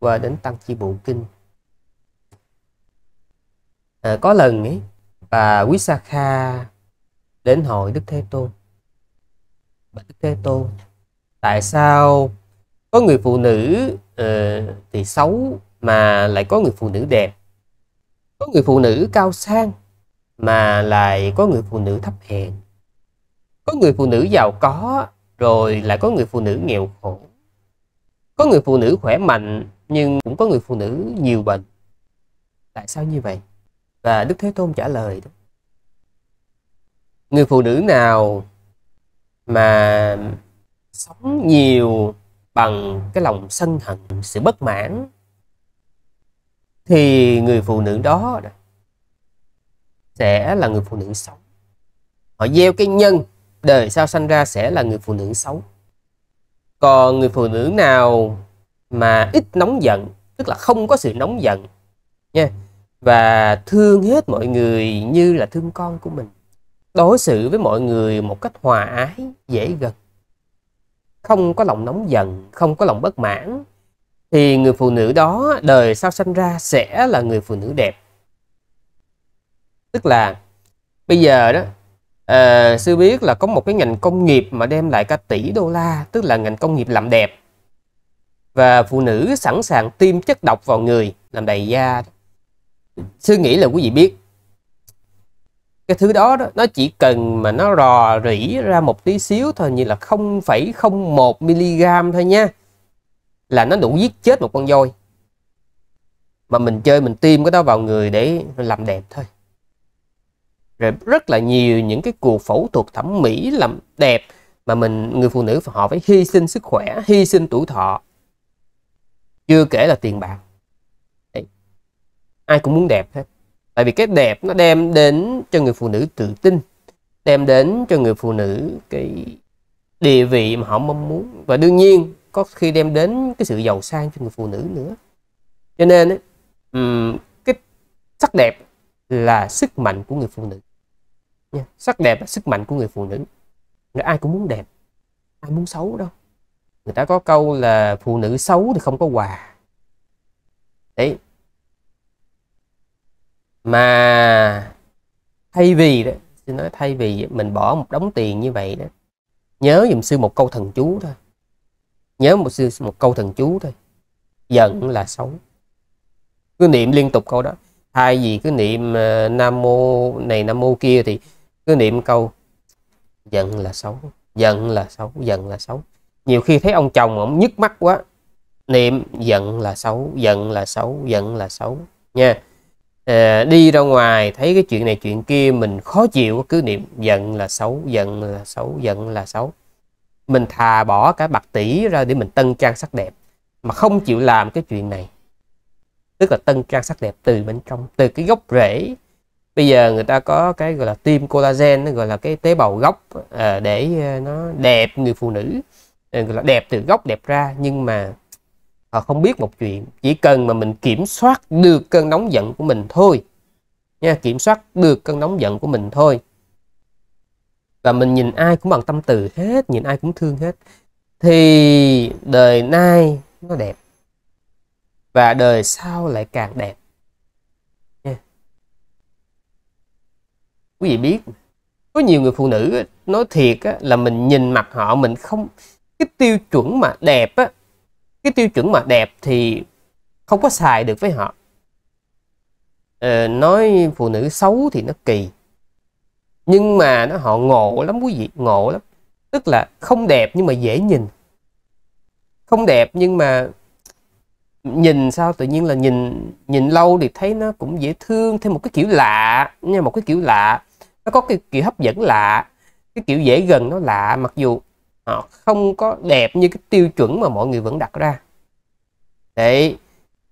qua đến tăng chi bộ kinh à, có lần ấy bà quý sa kha đến hỏi đức thế tôn bà đức thế tôn tại sao có người phụ nữ uh, thì xấu mà lại có người phụ nữ đẹp có người phụ nữ cao sang mà lại có người phụ nữ thấp hèn có người phụ nữ giàu có rồi lại có người phụ nữ nghèo khổ có người phụ nữ khỏe mạnh nhưng cũng có người phụ nữ nhiều bệnh tại sao như vậy và đức thế tôn trả lời đó người phụ nữ nào mà sống nhiều bằng cái lòng sân hận sự bất mãn thì người phụ nữ đó sẽ là người phụ nữ xấu họ gieo cái nhân đời sau sanh ra sẽ là người phụ nữ xấu còn người phụ nữ nào mà ít nóng giận tức là không có sự nóng giận nha và thương hết mọi người như là thương con của mình đối xử với mọi người một cách hòa ái dễ gần không có lòng nóng giận không có lòng bất mãn thì người phụ nữ đó đời sau sanh ra sẽ là người phụ nữ đẹp tức là bây giờ đó à, sư biết là có một cái ngành công nghiệp mà đem lại cả tỷ đô la tức là ngành công nghiệp làm đẹp và phụ nữ sẵn sàng tiêm chất độc vào người làm đầy da suy nghĩ là quý vị biết cái thứ đó, đó nó chỉ cần mà nó rò rỉ ra một tí xíu thôi như là 0,01 mg thôi nha là nó đủ giết chết một con voi mà mình chơi mình tiêm cái đó vào người để làm đẹp thôi rồi rất là nhiều những cái cuộc phẫu thuật thẩm mỹ làm đẹp mà mình người phụ nữ họ phải hy sinh sức khỏe hy sinh tuổi thọ chưa kể là tiền bạc Đấy. ai cũng muốn đẹp hết tại vì cái đẹp nó đem đến cho người phụ nữ tự tin đem đến cho người phụ nữ cái địa vị mà họ mong muốn và đương nhiên có khi đem đến cái sự giàu sang cho người phụ nữ nữa cho nên ấy, um, cái sắc đẹp là sức mạnh của người phụ nữ sắc đẹp là sức mạnh của người phụ nữ người ai cũng muốn đẹp ai muốn xấu đâu người ta có câu là phụ nữ xấu thì không có quà đấy mà thay vì đó xin nói thay vì mình bỏ một đống tiền như vậy đó nhớ dùm sư một câu thần chú thôi nhớ một sư một câu thần chú thôi giận là xấu cứ niệm liên tục câu đó thay vì cứ niệm uh, nam mô này nam mô kia thì cứ niệm câu giận là xấu giận là xấu giận là xấu nhiều khi thấy ông chồng ông nhức mắt quá niệm giận là xấu giận là xấu giận là xấu nha à, đi ra ngoài thấy cái chuyện này chuyện kia mình khó chịu cứ niệm giận là xấu giận là xấu giận là xấu mình thà bỏ cả bạc tỷ ra để mình tân trang sắc đẹp mà không chịu làm cái chuyện này tức là tân trang sắc đẹp từ bên trong từ cái gốc rễ bây giờ người ta có cái gọi là tim collagen nó gọi là cái tế bào gốc à, để ờ, nó đẹp người phụ nữ Ờ, gọi là đẹp từ gốc đẹp ra nhưng mà họ không biết một chuyện chỉ cần mà mình kiểm soát được cơn nóng giận của mình thôi nha kiểm soát được cơn nóng giận của mình thôi và mình nhìn ai cũng bằng tâm từ hết nhìn ai cũng thương hết thì đời nay nó đẹp và đời sau lại càng đẹp nha. quý vị biết có nhiều người phụ nữ nói thiệt là mình nhìn mặt họ mình không cái tiêu chuẩn mà đẹp á cái tiêu chuẩn mà đẹp thì không có xài được với họ ờ, nói phụ nữ xấu thì nó kỳ nhưng mà nó họ ngộ lắm quý vị ngộ lắm tức là không đẹp nhưng mà dễ nhìn không đẹp nhưng mà nhìn sao tự nhiên là nhìn nhìn lâu thì thấy nó cũng dễ thương thêm một cái kiểu lạ nha một cái kiểu lạ nó có cái kiểu hấp dẫn lạ cái kiểu dễ gần nó lạ mặc dù họ ờ, không có đẹp như cái tiêu chuẩn mà mọi người vẫn đặt ra để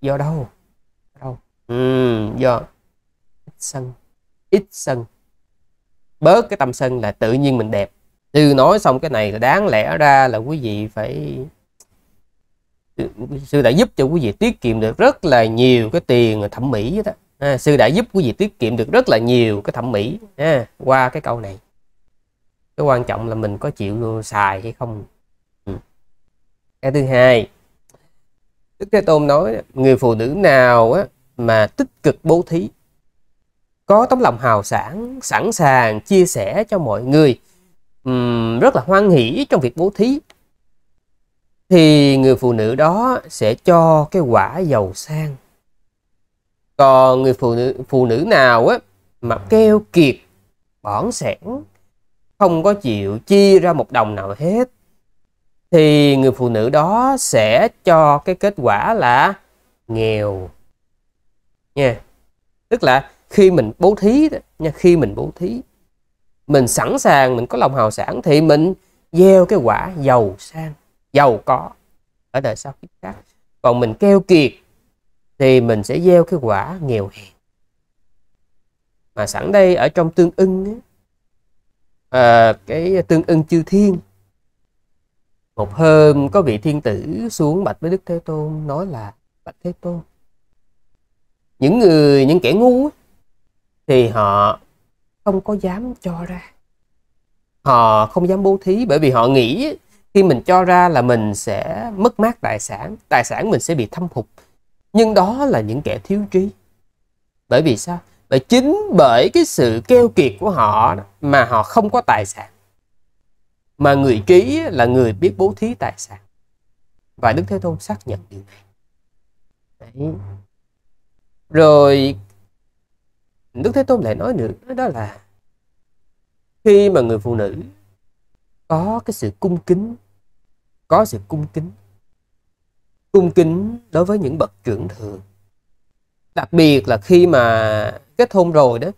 do đâu đâu ừ, do ít sân ít sân bớt cái tâm sân là tự nhiên mình đẹp từ nói xong cái này là đáng lẽ ra là quý vị phải sư đã giúp cho quý vị tiết kiệm được rất là nhiều cái tiền thẩm mỹ đó à, sư đã giúp quý vị tiết kiệm được rất là nhiều cái thẩm mỹ à, qua cái câu này cái quan trọng là mình có chịu xài hay không ừ. cái thứ hai đức thế tôn nói người phụ nữ nào á, mà tích cực bố thí có tấm lòng hào sản sẵn sàng chia sẻ cho mọi người rất là hoan hỷ trong việc bố thí thì người phụ nữ đó sẽ cho cái quả giàu sang còn người phụ nữ phụ nữ nào á mà keo kiệt bỏn sẻn không có chịu chia ra một đồng nào hết thì người phụ nữ đó sẽ cho cái kết quả là nghèo nha yeah. tức là khi mình bố thí nha khi mình bố thí mình sẵn sàng mình có lòng hào sản thì mình gieo cái quả giàu sang giàu có ở đời sau kiếp khác còn mình keo kiệt thì mình sẽ gieo cái quả nghèo hèn mà sẵn đây ở trong tương ưng ấy, à, cái tương ưng chư thiên một hôm có vị thiên tử xuống bạch với đức thế tôn nói là bạch thế tôn những người những kẻ ngu thì họ không có dám cho ra họ không dám bố thí bởi vì họ nghĩ khi mình cho ra là mình sẽ mất mát tài sản tài sản mình sẽ bị thâm hụt nhưng đó là những kẻ thiếu trí bởi vì sao và chính bởi cái sự keo kiệt của họ mà họ không có tài sản mà người trí là người biết bố thí tài sản và đức thế tôn xác nhận điều này Đấy. rồi đức thế tôn lại nói nữa đó là khi mà người phụ nữ có cái sự cung kính có sự cung kính cung kính đối với những bậc trưởng thượng đặc biệt là khi mà kết hôn rồi đó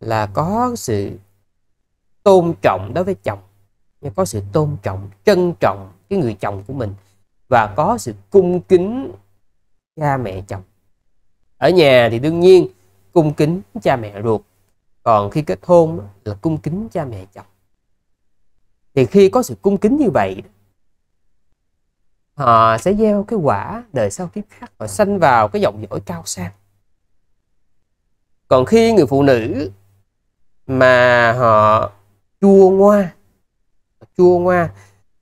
là có sự tôn trọng đối với chồng có sự tôn trọng trân trọng cái người chồng của mình và có sự cung kính cha mẹ chồng ở nhà thì đương nhiên cung kính cha mẹ ruột còn khi kết hôn là cung kính cha mẹ chồng thì khi có sự cung kính như vậy họ sẽ gieo cái quả đời sau kiếp khác họ sanh vào cái dòng dõi cao sang còn khi người phụ nữ mà họ chua ngoa chua ngoa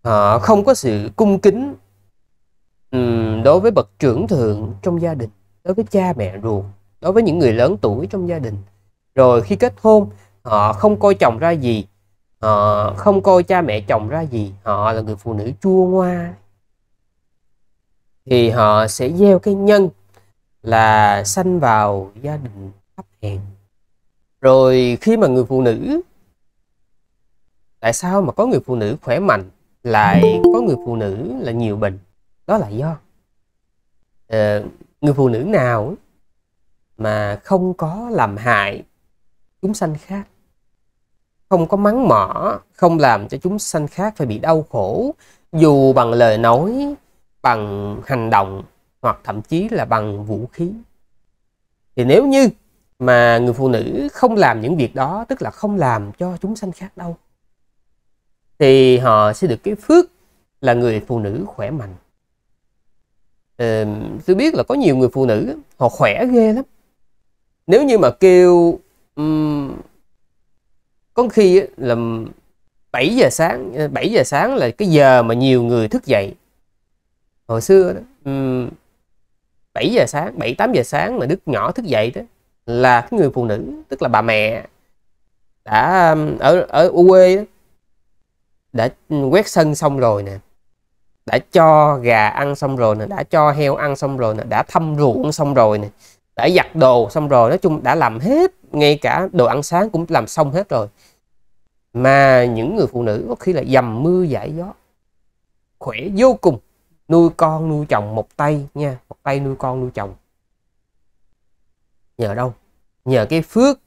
họ không có sự cung kính đối với bậc trưởng thượng trong gia đình đối với cha mẹ ruột đối với những người lớn tuổi trong gia đình rồi khi kết hôn họ không coi chồng ra gì họ không coi cha mẹ chồng ra gì họ là người phụ nữ chua ngoa thì họ sẽ gieo cái nhân là sanh vào gia đình thấp hèn rồi khi mà người phụ nữ tại sao mà có người phụ nữ khỏe mạnh lại có người phụ nữ là nhiều bệnh đó là do ờ, người phụ nữ nào mà không có làm hại chúng sanh khác không có mắng mỏ không làm cho chúng sanh khác phải bị đau khổ dù bằng lời nói bằng hành động hoặc thậm chí là bằng vũ khí thì nếu như mà người phụ nữ không làm những việc đó tức là không làm cho chúng sanh khác đâu thì họ sẽ được cái phước là người phụ nữ khỏe mạnh ừ, tôi biết là có nhiều người phụ nữ họ khỏe ghê lắm nếu như mà kêu um, có khi là 7 giờ sáng 7 ờ, giờ sáng là cái giờ mà nhiều người thức dậy hồi xưa đó um, 7 giờ sáng 7 8 giờ sáng mà đứa nhỏ thức dậy đó là cái người phụ nữ tức là bà mẹ đã um, ở ở quê đã quét sân xong rồi nè đã cho gà ăn xong rồi nè đã cho heo ăn xong rồi nè đã thăm ruộng xong rồi nè đã giặt đồ xong rồi nói chung đã làm hết ngay cả đồ ăn sáng cũng làm xong hết rồi mà những người phụ nữ có khi là dầm mưa giải gió khỏe vô cùng nuôi con nuôi chồng một tay nha một tay nuôi con nuôi chồng nhờ đâu nhờ cái phước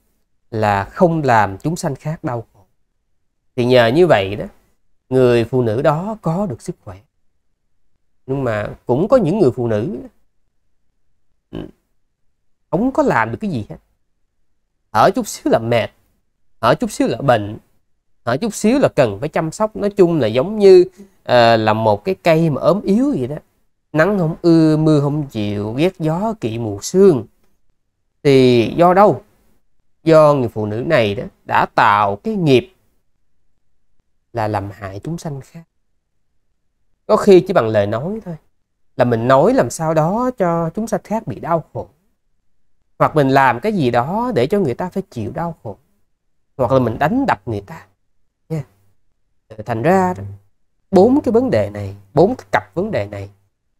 là không làm chúng sanh khác đau khổ thì nhờ như vậy đó người phụ nữ đó có được sức khỏe nhưng mà cũng có những người phụ nữ ừ, không có làm được cái gì hết ở chút xíu là mệt ở chút xíu là bệnh ở chút xíu là cần phải chăm sóc nói chung là giống như uh, là một cái cây mà ốm yếu vậy đó nắng không ưa mưa không chịu ghét gió kỵ mùa sương thì do đâu do người phụ nữ này đó đã tạo cái nghiệp là làm hại chúng sanh khác có khi chỉ bằng lời nói thôi là mình nói làm sao đó cho chúng sanh khác bị đau khổ hoặc mình làm cái gì đó để cho người ta phải chịu đau khổ hoặc là mình đánh đập người ta nha ờ, thành ra bốn cái vấn đề này bốn cặp vấn đề này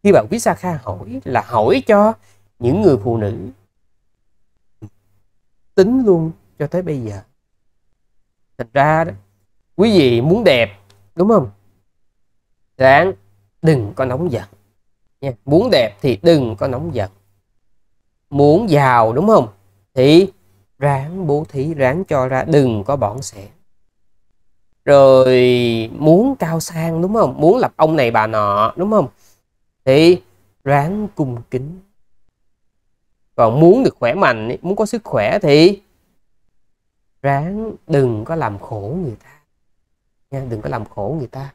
khi bạn quý sa kha hỏi là hỏi cho những người phụ nữ tính luôn cho tới bây giờ thành ra đó quý vị muốn đẹp đúng không ráng đừng có nóng giận nha muốn đẹp thì đừng có nóng giận muốn giàu đúng không thì ráng bố thí ráng cho ra đừng có bỏng sẻ rồi muốn cao sang đúng không muốn lập ông này bà nọ đúng không thì ráng cung kính còn muốn được khỏe mạnh muốn có sức khỏe thì ráng đừng có làm khổ người ta nha đừng có làm khổ người ta